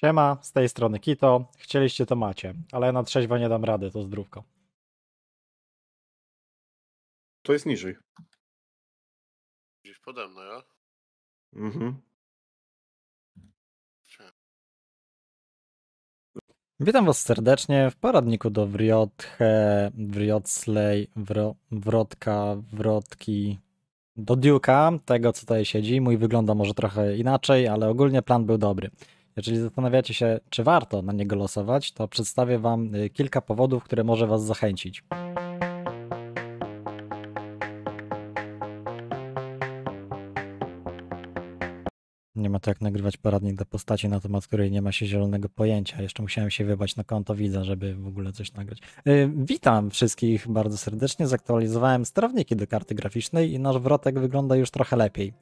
Siema, z tej strony Kito. Chcieliście to macie, ale ja na trzeźwo nie dam rady, to zdrówko. To jest niżej. Gdzieś pode mną, ja? Mhm. Witam Was serdecznie w poradniku do Wriotche, Wriotslej, wro, Wrotka, Wrotki, do Duke'a, tego co tutaj siedzi. Mój wygląda może trochę inaczej, ale ogólnie plan był dobry. Jeżeli zastanawiacie się, czy warto na niego losować, to przedstawię Wam y, kilka powodów, które może Was zachęcić. Nie ma to jak nagrywać poradnik do postaci, na temat której nie ma się zielonego pojęcia. Jeszcze musiałem się wybać na konto widza, żeby w ogóle coś nagrać. Yy, witam wszystkich bardzo serdecznie. Zaktualizowałem sterowniki do karty graficznej i nasz wrotek wygląda już trochę lepiej.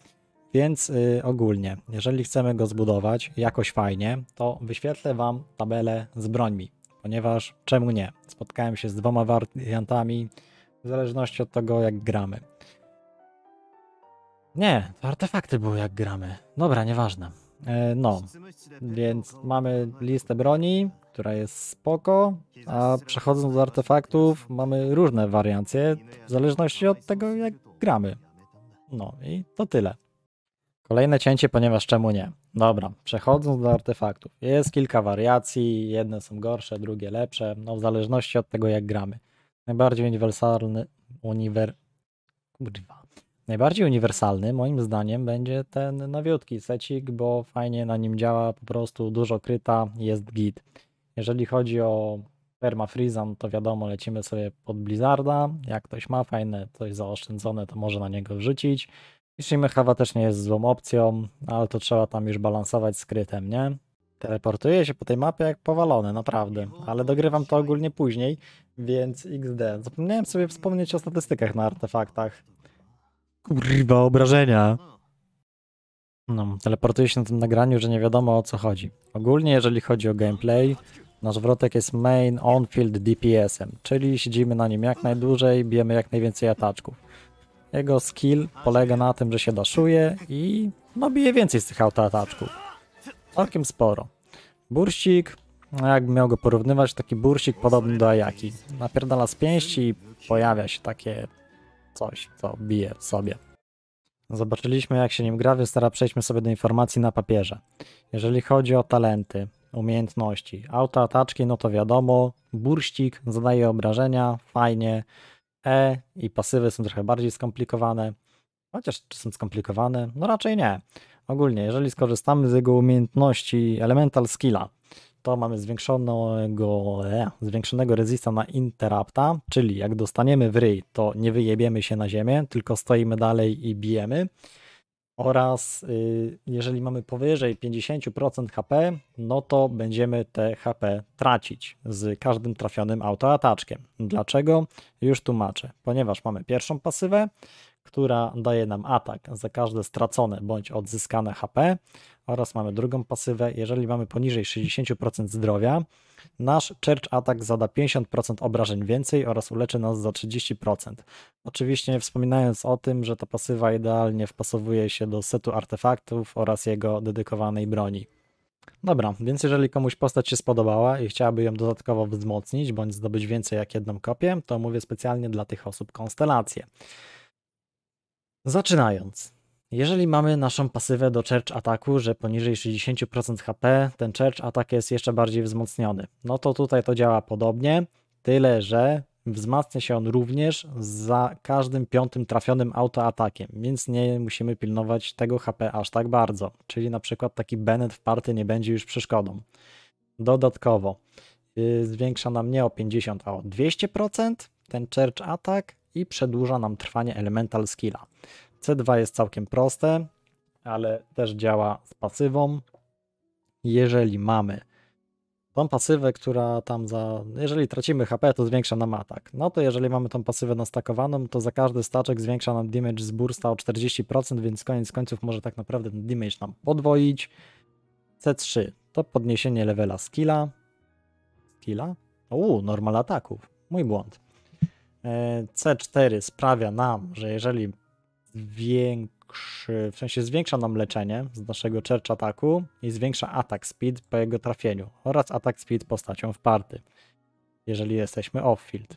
Więc y, ogólnie, jeżeli chcemy go zbudować jakoś fajnie, to wyświetlę Wam tabelę z brońmi, ponieważ czemu nie? Spotkałem się z dwoma wariantami, w zależności od tego jak gramy. Nie, to artefakty były jak gramy. Dobra, nieważne. Yy, no, więc mamy listę broni, która jest spoko, a przechodząc do artefaktów mamy różne wariancje, w zależności od tego jak gramy. No i to tyle. Kolejne cięcie, ponieważ czemu nie? Dobra, przechodząc do artefaktów. Jest kilka wariacji, jedne są gorsze, drugie lepsze, no w zależności od tego jak gramy. Najbardziej uniwersalny, uniwer... Kurwa. Najbardziej uniwersalny moim zdaniem będzie ten nawiódki secik, bo fajnie na nim działa, po prostu dużo kryta, jest git. Jeżeli chodzi o permafrizan, to wiadomo, lecimy sobie pod Blizzarda. Jak ktoś ma fajne coś zaoszczędzone, to może na niego wrzucić. Ishimi Hawa też nie jest złą opcją, no ale to trzeba tam już balansować skrytem, nie? Teleportuję się po tej mapie jak powalony, naprawdę. Ale dogrywam to ogólnie później, więc XD. Zapomniałem sobie wspomnieć o statystykach na artefaktach. Kurwa, obrażenia. No, teleportuję się na tym nagraniu, że nie wiadomo o co chodzi. Ogólnie, jeżeli chodzi o gameplay, nasz wrotek jest main on-field DPS-em, czyli siedzimy na nim jak najdłużej, bijemy jak najwięcej ataczków. Jego skill polega na tym, że się daszuje i no bije więcej z tych autoataczków. Całkiem sporo. Burścik, no jakbym miał go porównywać, taki burścik podobny do Ajaki. Napierdala z pięści i pojawia się takie coś, co bije w sobie. Zobaczyliśmy jak się nim gra, więc teraz przejdźmy sobie do informacji na papierze. Jeżeli chodzi o talenty, umiejętności, autoataczki, no to wiadomo, burścik zadaje obrażenia, fajnie, E i pasywy są trochę bardziej skomplikowane. Chociaż czy są skomplikowane? No raczej nie. Ogólnie, jeżeli skorzystamy z jego umiejętności Elemental Skilla, to mamy zwiększonego, e, zwiększonego rezista na interapta, czyli jak dostaniemy w ryj, to nie wyjebiemy się na ziemię, tylko stoimy dalej i bijemy oraz y, jeżeli mamy powyżej 50% HP, no to będziemy te HP tracić z każdym trafionym autoataczkiem. Dlaczego? Już tłumaczę. Ponieważ mamy pierwszą pasywę, która daje nam atak za każde stracone bądź odzyskane HP oraz mamy drugą pasywę, jeżeli mamy poniżej 60% zdrowia, nasz Church Attack zada 50% obrażeń więcej oraz uleczy nas za 30%. Oczywiście wspominając o tym, że ta pasywa idealnie wpasowuje się do setu artefaktów oraz jego dedykowanej broni. Dobra, więc jeżeli komuś postać się spodobała i chciałaby ją dodatkowo wzmocnić bądź zdobyć więcej jak jedną kopię, to mówię specjalnie dla tych osób konstelację. Zaczynając. Jeżeli mamy naszą pasywę do Church Ataku, że poniżej 60% HP, ten Church Atak jest jeszcze bardziej wzmocniony. No to tutaj to działa podobnie, tyle że wzmacnia się on również za każdym piątym trafionym autoatakiem, więc nie musimy pilnować tego HP aż tak bardzo. Czyli na przykład taki Bennett w party nie będzie już przeszkodą. Dodatkowo yy, zwiększa nam nie o 50, a o 200% ten Church Atak i przedłuża nam trwanie Elemental Skilla. C2 jest całkiem proste, ale też działa z pasywą. Jeżeli mamy tą pasywę, która tam za... Jeżeli tracimy HP, to zwiększa nam atak. No to jeżeli mamy tą pasywę nastakowaną, to za każdy staczek zwiększa nam damage z bursta o 40%, więc koniec końców może tak naprawdę ten damage nam podwoić. C3 to podniesienie levela skilla. Skilla? Uuu, normal ataków. Mój błąd. E, C4 sprawia nam, że jeżeli zwiększy, w sensie zwiększa nam leczenie z naszego church ataku i zwiększa atak speed po jego trafieniu oraz atak speed postacią w party, jeżeli jesteśmy off-field.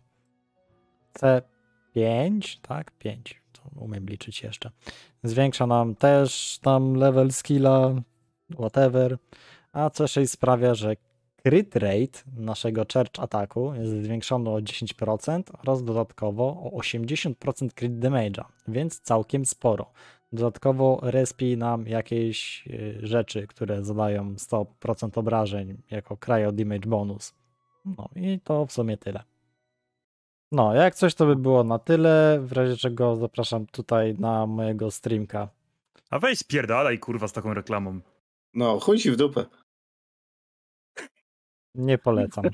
C5, tak? 5, to umiem liczyć jeszcze. Zwiększa nam też tam level skilla, whatever, a C6 sprawia, że crit rate naszego Church ataku jest zwiększony o 10% oraz dodatkowo o 80% crit damage'a, więc całkiem sporo. Dodatkowo respi nam jakieś y, rzeczy, które zadają 100% obrażeń jako cryo damage bonus. No i to w sumie tyle. No, jak coś to by było na tyle, w razie czego zapraszam tutaj na mojego streamka. A weź spierdalaj kurwa z taką reklamą. No, chuj ci w dupę. Nie polecam.